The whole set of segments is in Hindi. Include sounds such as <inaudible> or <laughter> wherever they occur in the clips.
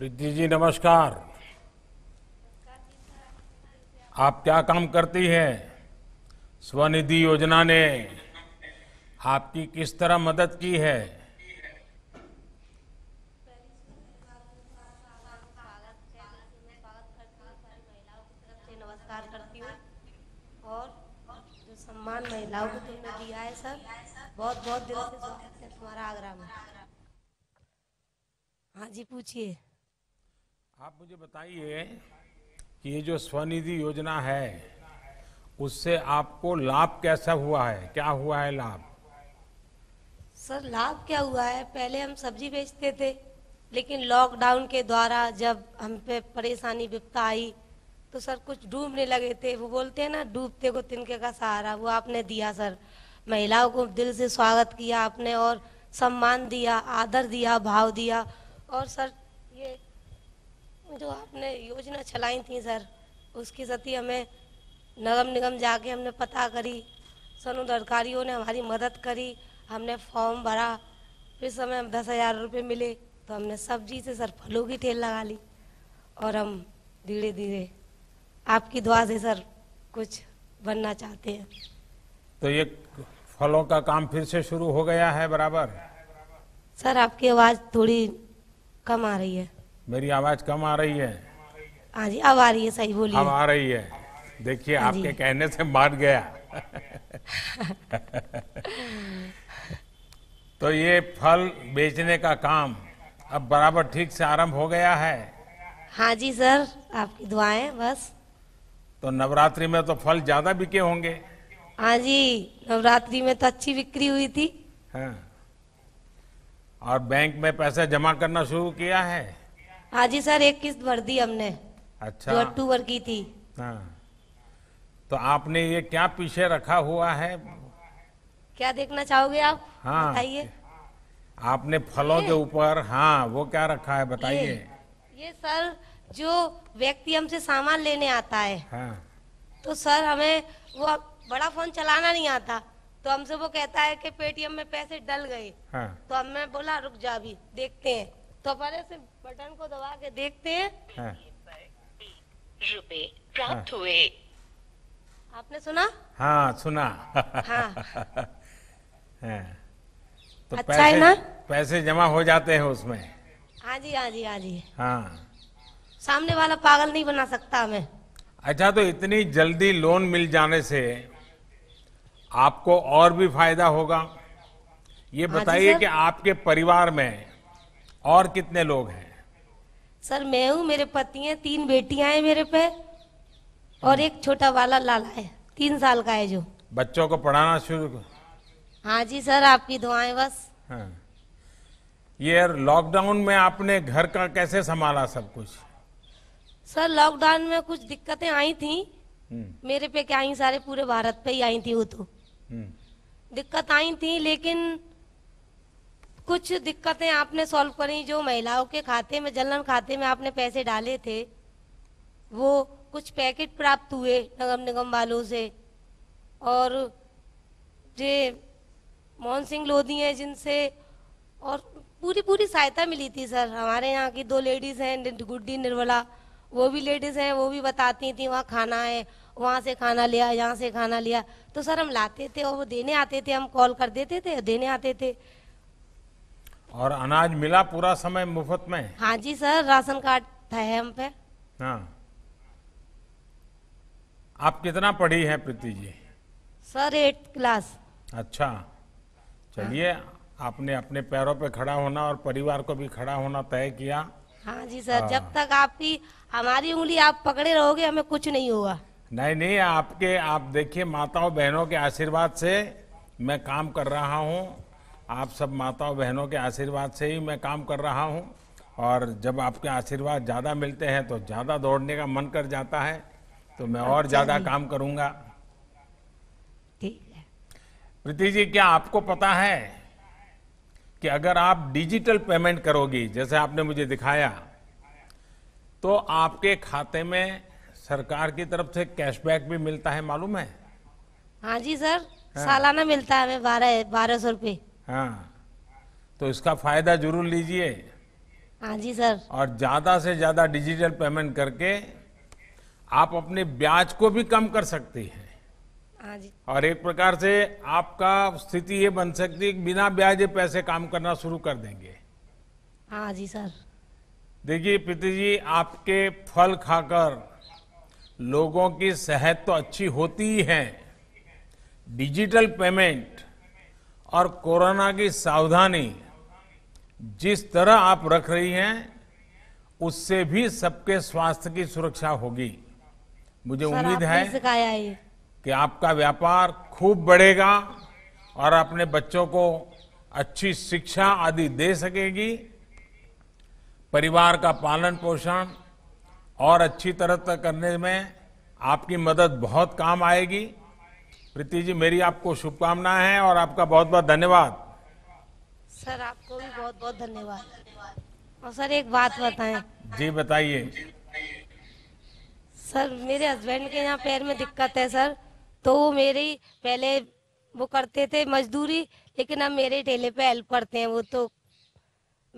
रिद्धि जी नमस्कार आप क्या काम करती हैं स्वनिधि योजना ने आपकी किस तरह मदद की है सम्मान महिलाओं को तुमने दिया है सर बहुत बहुत दिल से तुम्हारा आगरा में हाँ जी पूछिए आप मुझे बताइए कि ये जो स्वनिधि योजना है उससे आपको लाभ कैसा हुआ है क्या हुआ है लाभ सर लाभ क्या हुआ है पहले हम सब्जी बेचते थे लेकिन लॉकडाउन के द्वारा जब हम पे परेशानी विपता आई तो सर कुछ डूबने लगे थे वो बोलते हैं ना डूबते को तिनके का सहारा वो आपने दिया सर महिलाओं को दिल से स्वागत किया आपने और सम्मान दिया आदर दिया भाव दिया और सर जो आपने योजना चलाई थी सर उसकी सती हमें नगम निगम जाके हमने पता करी सनु दरकारियों ने हमारी मदद करी हमने फॉर्म भरा फिर समय हम दस हजार रुपये मिले तो हमने सब्जी से सर फलों की ठेल लगा ली और हम धीरे धीरे आपकी दुआ से सर कुछ बनना चाहते हैं तो ये फलों का काम फिर से शुरू हो गया है बराबर सर आपकी आवाज़ थोड़ी कम आ रही है मेरी आवाज कम आ रही है हाँ जी अब आ रही है सही बोलिए अब आ रही है देखिए हाँ आपके कहने से मार गया तो ये फल बेचने का काम अब बराबर ठीक से आरंभ हो गया है हाँ जी सर आपकी दुआएं बस तो नवरात्रि में तो फल ज्यादा बिके होंगे हाँ जी नवरात्रि में तो अच्छी बिक्री हुई थी हाँ। और बैंक में पैसा जमा करना शुरू किया है हाँ जी सर एक किस्त भर दी हमने अच्छा जो अक्टूबर की थी हाँ तो आपने ये क्या पीछे रखा हुआ है क्या देखना चाहोगे आप हाँ बताइए आपने फलों के ऊपर हाँ वो क्या रखा है बताइए ये, ये सर जो व्यक्ति हमसे सामान लेने आता है हाँ। तो सर हमें वो बड़ा फोन चलाना नहीं आता तो हमसे वो कहता है कि पेटीएम में पैसे डल गए हाँ। तो हमने बोला रुक जा भी देखते हैं तो पहले से बटन को दबा के देखते हैं हाँ। रुपए प्राप्त हाँ। हुए आपने सुना हाँ सुना हाँ। <laughs> हाँ। तो अच्छा पैसे, है ना पैसे जमा हो जाते हैं उसमें हाँ जी हाँ जी हाँ जी हाँ सामने वाला पागल नहीं बना सकता हमें अच्छा तो इतनी जल्दी लोन मिल जाने से आपको और भी फायदा होगा ये हाँ बताइए कि आपके परिवार में और कितने लोग हैं सर मैं हूँ मेरे पति हैं तीन बेटियां हैं मेरे पे और एक छोटा वाला लाला है तीन साल का है जो बच्चों को पढ़ाना शुरू हाँ जी सर आपकी दुआएं बस हाँ। ये लॉकडाउन में आपने घर का कैसे संभाला सब कुछ सर लॉकडाउन में कुछ दिक्कतें आई थी हम्म। मेरे पे क्या आई सारे पूरे भारत पे ही आई थी वो तो हम्म। दिक्कत आई थी लेकिन कुछ दिक्कतें आपने सॉल्व करी जो महिलाओं के खाते में जलन खाते में आपने पैसे डाले थे वो कुछ पैकेट प्राप्त हुए नगम निगम वालों से और जे मोहन सिंह लोधी हैं जिनसे और पूरी पूरी सहायता मिली थी सर हमारे यहाँ की दो लेडीज़ हैं गुड्डी निर्मला वो भी लेडीज़ हैं वो भी बताती थी वहाँ खाना है वहाँ से खाना लिया यहाँ से खाना लिया तो सर हम लाते थे और वो देने आते थे हम कॉल कर देते थे देने आते थे और अनाज मिला पूरा समय मुफ्त में हाँ जी सर राशन कार्ड था है हम पे हाँ आप कितना पढ़ी हैं Preeti ji sir eight class अच्छा चलिए हाँ। आपने अपने पैरों पे खड़ा होना और परिवार को भी खड़ा होना तय किया हाँ जी सर आ, जब हाँ। तक आपकी हमारी उंगली आप पकड़े रहोगे हमें कुछ नहीं होगा नहीं नहीं आपके आप देखिए माताओं बहनों के आशीर्वाद से मैं काम कर रहा हूँ आप सब माताओं बहनों के आशीर्वाद से ही मैं काम कर रहा हूँ और जब आपके आशीर्वाद ज़्यादा मिलते हैं तो ज़्यादा दौड़ने का मन कर जाता है तो मैं और अच्छा ज़्यादा काम करूँगा प्रीति जी क्या आपको पता है कि अगर आप डिजिटल पेमेंट करोगी जैसे आपने मुझे दिखाया तो आपके खाते में सरकार की तरफ से कैशबैक भी मिलता है मालूम है हाँ जी सर हाँ। सालाना मिलता है हमें बारह बारह सौ रुपये हाँ तो इसका फायदा जरूर लीजिए हाँ जी सर और ज्यादा से ज्यादा डिजिटल पेमेंट करके आप अपने ब्याज को भी कम कर सकती हैं हाँ जी और एक प्रकार से आपका स्थिति ये बन सकती है बिना ब्याज पैसे काम करना शुरू कर देंगे हाँ जी सर देखिए जी आपके फल खाकर लोगों की सेहत तो अच्छी होती ही है डिजिटल पेमेंट और कोरोना की सावधानी जिस तरह आप रख रही हैं उससे भी सबके स्वास्थ्य की सुरक्षा होगी मुझे उम्मीद है कि आपका व्यापार खूब बढ़ेगा और अपने बच्चों को अच्छी शिक्षा आदि दे सकेगी परिवार का पालन पोषण और अच्छी तरह तक करने में आपकी मदद बहुत काम आएगी प्रीति जी मेरी आपको शुभकामनाएं हैं और आपका बहुत बहुत धन्यवाद सर आपको भी बहुत बहुत धन्यवाद और सर एक बात बताएं जी बताइए सर मेरे हस्बैंड के यहाँ पैर में दिक्कत है सर तो वो मेरी पहले वो करते थे मजदूरी लेकिन अब मेरे ठेले पे हेल्प करते हैं वो तो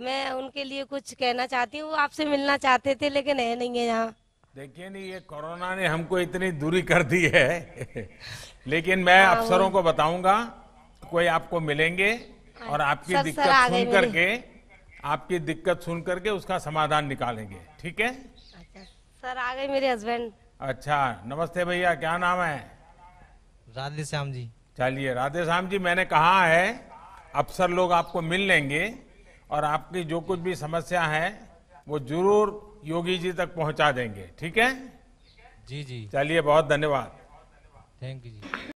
मैं उनके लिए कुछ कहना चाहती हूँ वो आपसे मिलना चाहते थे लेकिन है नहीं है यहाँ देखिए नहीं ये कोरोना ने हमको इतनी दूरी कर दी है <laughs> लेकिन मैं हाँ, अफसरों को बताऊंगा कोई आपको मिलेंगे और अच्छा, आपकी दिक्कत सुन करके आपकी दिक्कत सुन करके उसका समाधान निकालेंगे ठीक है अच्छा, सर आ गए मेरे हस्बैंड अच्छा नमस्ते भैया क्या नाम है राधे श्याम जी चलिए राधे श्याम जी मैंने कहा है अफसर लोग आपको मिल लेंगे और आपकी जो कुछ भी समस्या है वो जरूर योगी जी तक पहुंचा देंगे ठीक है जी जी चलिए बहुत धन्यवाद थैंक यू जी